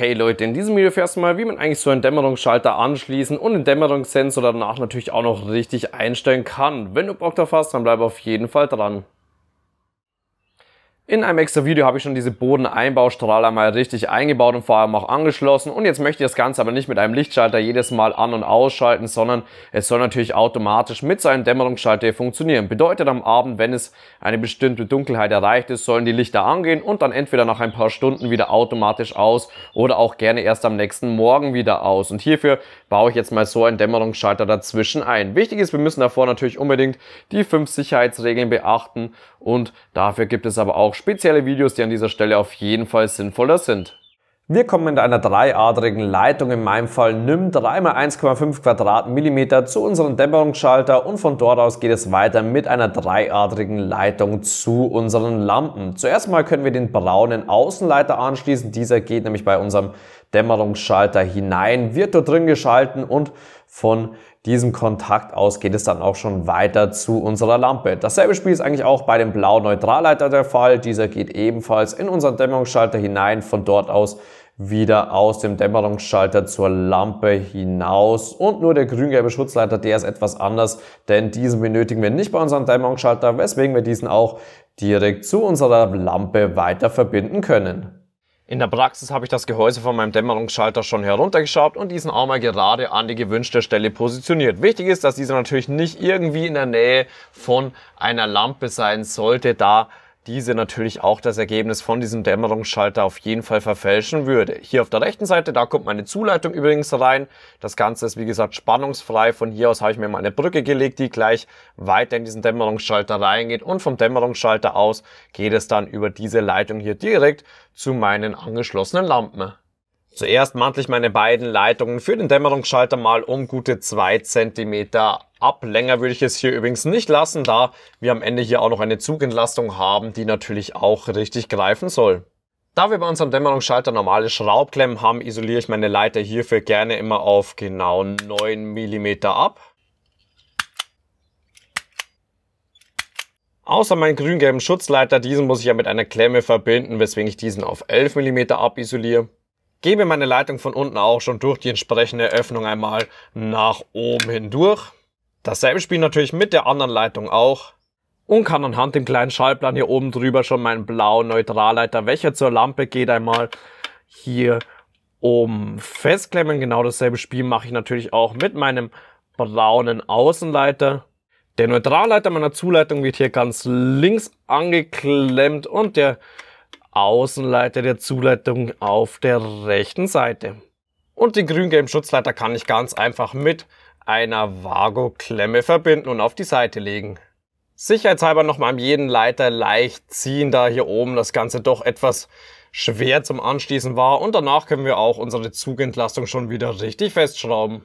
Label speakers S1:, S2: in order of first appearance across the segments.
S1: Hey Leute, in diesem Video fährst du mal, wie man eigentlich so einen Dämmerungsschalter anschließen und den Dämmerungssensor danach natürlich auch noch richtig einstellen kann. Wenn du Bock drauf hast, dann bleib auf jeden Fall dran. In einem extra Video habe ich schon diese Bodeneinbaustrahler mal richtig eingebaut und vor allem auch angeschlossen und jetzt möchte ich das Ganze aber nicht mit einem Lichtschalter jedes Mal an- und ausschalten, sondern es soll natürlich automatisch mit seinem Dämmerungsschalter funktionieren. Bedeutet am Abend, wenn es eine bestimmte Dunkelheit erreicht ist, sollen die Lichter angehen und dann entweder nach ein paar Stunden wieder automatisch aus oder auch gerne erst am nächsten Morgen wieder aus. Und hierfür baue ich jetzt mal so einen Dämmerungsschalter dazwischen ein. Wichtig ist, wir müssen davor natürlich unbedingt die fünf Sicherheitsregeln beachten und dafür gibt es aber auch spezielle Videos, die an dieser Stelle auf jeden Fall sinnvoller sind. Wir kommen mit einer dreiadrigen Leitung, in meinem Fall NIM 3x1,5 Quadratmillimeter zu unserem Dämmerungsschalter und von dort aus geht es weiter mit einer dreiadrigen Leitung zu unseren Lampen. Zuerst mal können wir den braunen Außenleiter anschließen, dieser geht nämlich bei unserem Dämmerungsschalter hinein, wird dort drin geschalten und von diesem Kontakt aus geht es dann auch schon weiter zu unserer Lampe. Dasselbe Spiel ist eigentlich auch bei dem blauen neutralleiter der Fall. Dieser geht ebenfalls in unseren Dämmerungsschalter hinein. Von dort aus wieder aus dem Dämmerungsschalter zur Lampe hinaus. Und nur der grün-gelbe Schutzleiter, der ist etwas anders, denn diesen benötigen wir nicht bei unserem Dämmerungsschalter, weswegen wir diesen auch direkt zu unserer Lampe weiter verbinden können. In der Praxis habe ich das Gehäuse von meinem Dämmerungsschalter schon heruntergeschraubt und diesen auch mal gerade an die gewünschte Stelle positioniert. Wichtig ist, dass dieser natürlich nicht irgendwie in der Nähe von einer Lampe sein sollte, da diese natürlich auch das Ergebnis von diesem Dämmerungsschalter auf jeden Fall verfälschen würde. Hier auf der rechten Seite, da kommt meine Zuleitung übrigens rein. Das Ganze ist wie gesagt spannungsfrei. Von hier aus habe ich mir mal eine Brücke gelegt, die gleich weiter in diesen Dämmerungsschalter reingeht. Und vom Dämmerungsschalter aus geht es dann über diese Leitung hier direkt zu meinen angeschlossenen Lampen. Zuerst mantle ich meine beiden Leitungen für den Dämmerungsschalter mal um gute zwei Zentimeter Ablänger würde ich es hier übrigens nicht lassen, da wir am Ende hier auch noch eine Zugentlastung haben, die natürlich auch richtig greifen soll. Da wir bei unserem Dämmerungsschalter normale Schraubklemmen haben, isoliere ich meine Leiter hierfür gerne immer auf genau 9 mm ab. Außer meinen grün-gelben Schutzleiter, diesen muss ich ja mit einer Klemme verbinden, weswegen ich diesen auf 11 mm abisoliere. Gebe meine Leitung von unten auch schon durch die entsprechende Öffnung einmal nach oben hindurch. Dasselbe Spiel natürlich mit der anderen Leitung auch und kann anhand dem kleinen Schallplan hier oben drüber schon meinen blauen Neutralleiter, welcher zur Lampe geht, einmal hier oben festklemmen. Genau dasselbe Spiel mache ich natürlich auch mit meinem braunen Außenleiter. Der Neutralleiter meiner Zuleitung wird hier ganz links angeklemmt und der Außenleiter der Zuleitung auf der rechten Seite. Und den grün-gelben Schutzleiter kann ich ganz einfach mit einer vago klemme verbinden und auf die Seite legen. Sicherheitshalber nochmal an jeden Leiter leicht ziehen, da hier oben das Ganze doch etwas schwer zum Anschließen war und danach können wir auch unsere Zugentlastung schon wieder richtig festschrauben.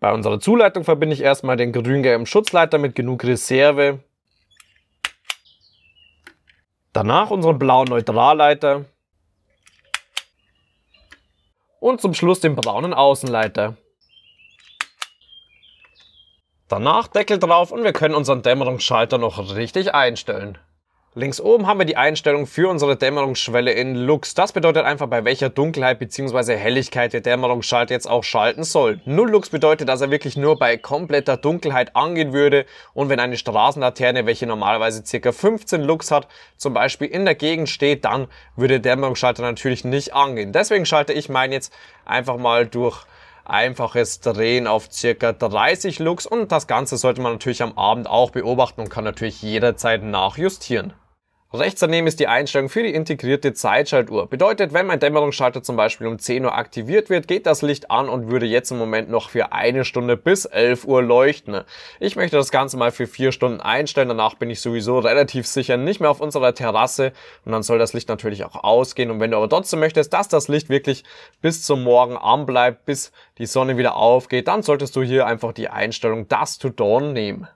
S1: Bei unserer Zuleitung verbinde ich erstmal den grün-gelben Schutzleiter mit genug Reserve. Danach unseren blauen Neutralleiter und zum Schluss den braunen Außenleiter. Danach Deckel drauf und wir können unseren Dämmerungsschalter noch richtig einstellen. Links oben haben wir die Einstellung für unsere Dämmerungsschwelle in Lux. Das bedeutet einfach, bei welcher Dunkelheit bzw. Helligkeit der Dämmerungsschalter jetzt auch schalten soll. 0 Lux bedeutet, dass er wirklich nur bei kompletter Dunkelheit angehen würde und wenn eine Straßenlaterne, welche normalerweise ca. 15 Lux hat, zum Beispiel in der Gegend steht, dann würde der Dämmerungsschalter natürlich nicht angehen. Deswegen schalte ich meinen jetzt einfach mal durch einfaches Drehen auf circa 30 Lux und das Ganze sollte man natürlich am Abend auch beobachten und kann natürlich jederzeit nachjustieren. Rechts daneben ist die Einstellung für die integrierte Zeitschaltuhr. Bedeutet, wenn mein Dämmerungsschalter zum Beispiel um 10 Uhr aktiviert wird, geht das Licht an und würde jetzt im Moment noch für eine Stunde bis 11 Uhr leuchten. Ich möchte das Ganze mal für vier Stunden einstellen, danach bin ich sowieso relativ sicher nicht mehr auf unserer Terrasse und dann soll das Licht natürlich auch ausgehen. Und wenn du aber trotzdem möchtest, dass das Licht wirklich bis zum Morgen an bleibt, bis die Sonne wieder aufgeht, dann solltest du hier einfach die Einstellung Das to Dawn nehmen.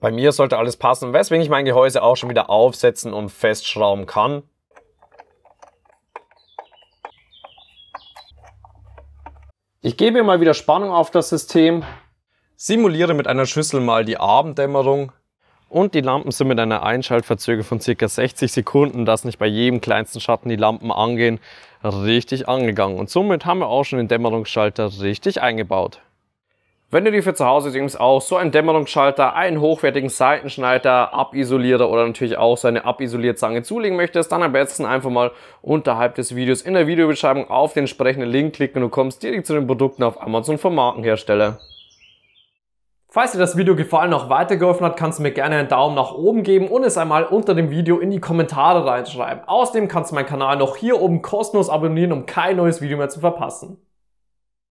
S1: Bei mir sollte alles passen, weswegen ich mein Gehäuse auch schon wieder aufsetzen und festschrauben kann. Ich gebe mal wieder Spannung auf das System, simuliere mit einer Schüssel mal die Abenddämmerung und die Lampen sind mit einer Einschaltverzögerung von ca. 60 Sekunden, dass nicht bei jedem kleinsten Schatten die Lampen angehen, richtig angegangen. Und somit haben wir auch schon den Dämmerungsschalter richtig eingebaut. Wenn du dir für zu Hause übrigens auch so einen Dämmerungsschalter, einen hochwertigen Seitenschneider, Abisolierer oder natürlich auch seine Abisolierzange zulegen möchtest, dann am besten einfach mal unterhalb des Videos in der Videobeschreibung auf den entsprechenden Link klicken und du kommst direkt zu den Produkten auf Amazon vom Markenhersteller. Falls dir das Video gefallen und auch weitergeholfen hat, kannst du mir gerne einen Daumen nach oben geben und es einmal unter dem Video in die Kommentare reinschreiben. Außerdem kannst du meinen Kanal noch hier oben kostenlos abonnieren, um kein neues Video mehr zu verpassen.